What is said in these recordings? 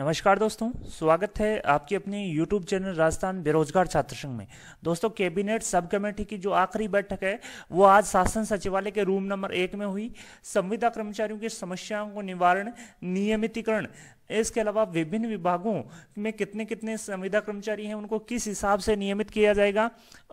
नमस्कार दोस्तों स्वागत है आपकी अपनी यूट्यूब चैनल राजस्थान बेरोजगार छात्र संघ में दोस्तों कैबिनेट सब कमेटी की जो आखिरी बैठक है वो आज शासन सचिवालय के रूम नंबर एक में हुई संविदा कर्मचारियों की समस्याओं को निवारण नियमितीकरण इसके अलावा विभिन्न विभागों में कितने कितने संविदा कर्मचारी हैं उनको किस हिसाब से नियमित किया जाएगा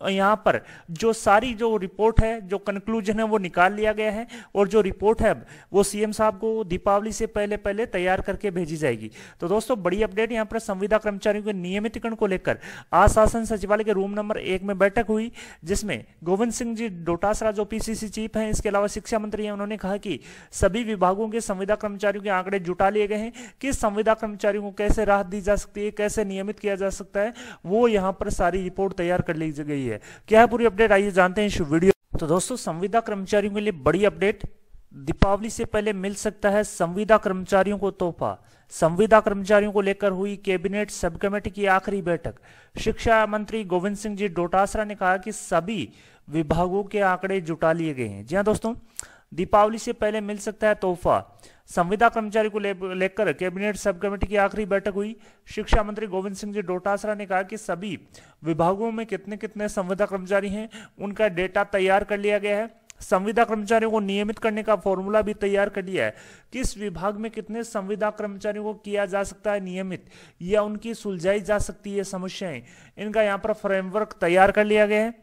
यहाँ पर जो सारी जो रिपोर्ट है जो कंक्लूजन है वो निकाल लिया गया है और जो रिपोर्ट है वो सीएम साहब को दीपावली से पहले पहले तैयार करके भेजी जाएगी तो दोस्तों बड़ी अपडेट यहाँ पर संविदा कर्मचारियों के नियमितकरण को लेकर आज शासन सचिवालय के रूम नंबर एक में बैठक हुई जिसमें गोविंद सिंह जी डोटासरा जो पीसीसी चीफ हैं इसके अलावा शिक्षा मंत्री हैं उन्होंने कहा कि सभी विभागों के संविदा कर्मचारियों के आंकड़े जुटा लिए गए हैं किस संविदा कर्मचारियों को कैसे राहत दी जा सकती है कैसे नियमित किया जा सकता है वो यहाँ पर सारी रिपोर्ट तैयार कर ली गई है क्या है पूरी अपडेट आइए जानते हैं इस वीडियो तो दोस्तों संविदा कर्मचारियों के लिए बड़ी अपडेट दीपावली से पहले मिल सकता है संविदा कर्मचारियों को तोहफा संविदा कर्मचारियों को लेकर हुई कैबिनेट सब कमेटी की आखिरी बैठक शिक्षा मंत्री गोविंद सिंह जी डोटासरा ने कहा कि सभी विभागों के आंकड़े जुटा लिए गए हैं जी हाँ दोस्तों दीपावली से पहले मिल सकता है तोहफा संविदा कर्मचारी को लेकर कैबिनेट सब कमेटी की आखिरी बैठक हुई शिक्षा मंत्री गोविंद सिंह जी डोटासरा ने कहा कि सभी विभागों में कितने कितने संविदा कर्मचारी हैं उनका डेटा तैयार कर लिया गया है संविदा कर्मचारियों को नियमित करने का फॉर्मूला भी तैयार कर लिया है किस विभाग में कितने संविदा कर्मचारियों को किया जा सकता है नियमित या उनकी सुलझाई जा सकती है समस्याएं इनका यहाँ पर फ्रेमवर्क तैयार कर लिया गया है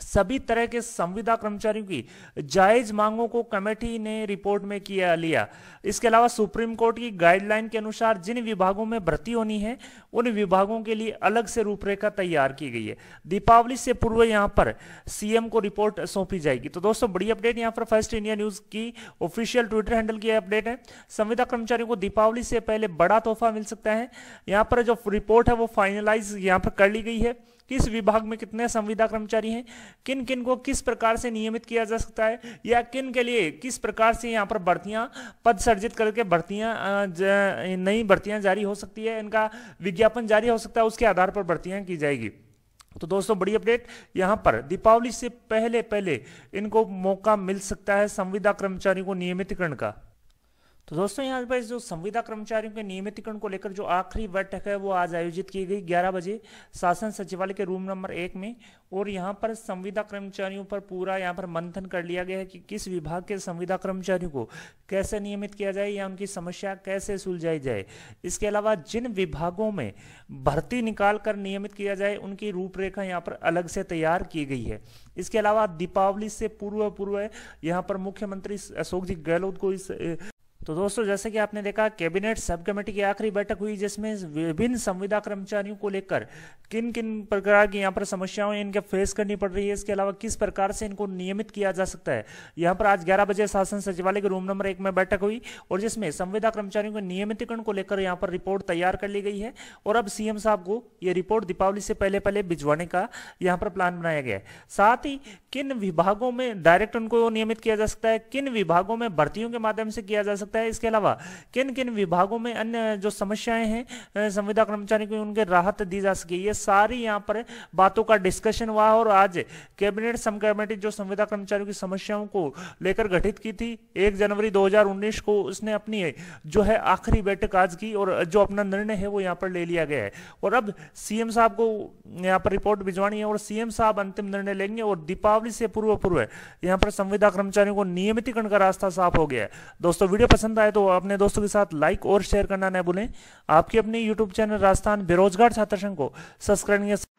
सभी तरह के संविदा कर्मचारियों की जायज मांगों को कमेटी ने रिपोर्ट में किया लिया इसके अलावा सुप्रीम कोर्ट की गाइडलाइन के अनुसार जिन विभागों में भर्ती होनी है उन विभागों के लिए अलग से रूपरेखा तैयार की गई है दीपावली से पूर्व यहां पर सीएम को रिपोर्ट सौंपी जाएगी तो दोस्तों बड़ी अपडेट यहां पर फर्स्ट इंडिया न्यूज की ऑफिशियल ट्विटर हैंडल की अपडेट है संविदा कर्मचारियों को दीपावली से पहले बड़ा तोहफा मिल सकता है यहां पर जो रिपोर्ट है वो फाइनलाइज यहां पर कर ली गई है किस विभाग में कितने संविदा कर्मचारी हैं किन किन को किस प्रकार से नियमित किया जा सकता है या किन के लिए किस प्रकार से यहाँ पर भर्तियाँ पद सर्जित करके भर्तियाँ नई भर्तियाँ जारी हो सकती है इनका विज्ञापन जारी हो सकता है उसके आधार पर भर्तियाँ की जाएगी तो दोस्तों बड़ी अपडेट यहाँ पर दीपावली से पहले पहले इनको मौका मिल सकता है संविदा कर्मचारियों को नियमितकरण का तो दोस्तों यहाँ पर जो संविदा कर्मचारियों के नियमितीकरण को लेकर जो आखिरी बैठक है वो आज आयोजित की गई 11 बजे शासन सचिवालय के रूम नंबर एक में और यहाँ पर संविदा कर्मचारियों पर पूरा यहाँ पर मंथन कर लिया गया है कि किस विभाग के संविदा कर्मचारियों को कैसे नियमित किया जाए या उनकी समस्या कैसे सुलझाई जाए इसके अलावा जिन विभागों में भर्ती निकाल कर नियमित किया जाए उनकी रूपरेखा यहाँ पर अलग से तैयार की गई है इसके अलावा दीपावली से पूर्व पूर्व यहाँ पर मुख्यमंत्री अशोक जी गहलोत को इस तो दोस्तों जैसे कि आपने देखा कैबिनेट सब कमेटी की आखिरी बैठक हुई जिसमें विभिन्न संविदा कर्मचारियों को लेकर किन किन प्रकार की यहाँ पर समस्याओं इनके फेस करनी पड़ रही है इसके अलावा किस प्रकार से इनको नियमित किया जा सकता है यहाँ पर आज 11 बजे शासन सचिवालय के रूम नंबर एक में बैठक हुई और जिसमें संविदा कर्मचारियों के नियमितीकरण को लेकर यहाँ पर रिपोर्ट तैयार कर ली गई है और अब सीएम साहब को ये रिपोर्ट दीपावली से पहले पहले भिजवाने का यहाँ पर प्लान बनाया गया है साथ ही किन विभागों में डायरेक्ट उनको नियमित किया जा सकता है किन विभागों में भर्तियों के माध्यम से किया जा सकता है है इसके अलावा किन किन विभागों में अन्य जो समस्याएं हैं संविदा कर्मचारी को उनके राहत दी जा सके ये सारी यहाँ पर बातों का डिस्कशन हुआ और आज कैबिनेट सम जो संविदा कर्मचारियों की समस्याओं को लेकर गठित की थी एक जनवरी दो को उसने अपनी जो है आखिरी बैठक आज की और जो अपना निर्णय है वो यहाँ पर ले लिया गया है और अब सीएम साहब को यहाँ पर रिपोर्ट भिजवानी है और सीएम साहब अंतिम निर्णय लेंगे और दीपावली से पूर्व पूर्व यहाँ पर संविदा कर्मचारियों को नियमितीकरण का रास्ता साफ हो गया है दोस्तों वीडियो पसंद आए तो अपने दोस्तों के साथ लाइक और शेयर करना न भूलें आपकी अपनी यूट्यूब चैनल राजस्थान बेरोजगार छात्र संघ को सब्सक्राइब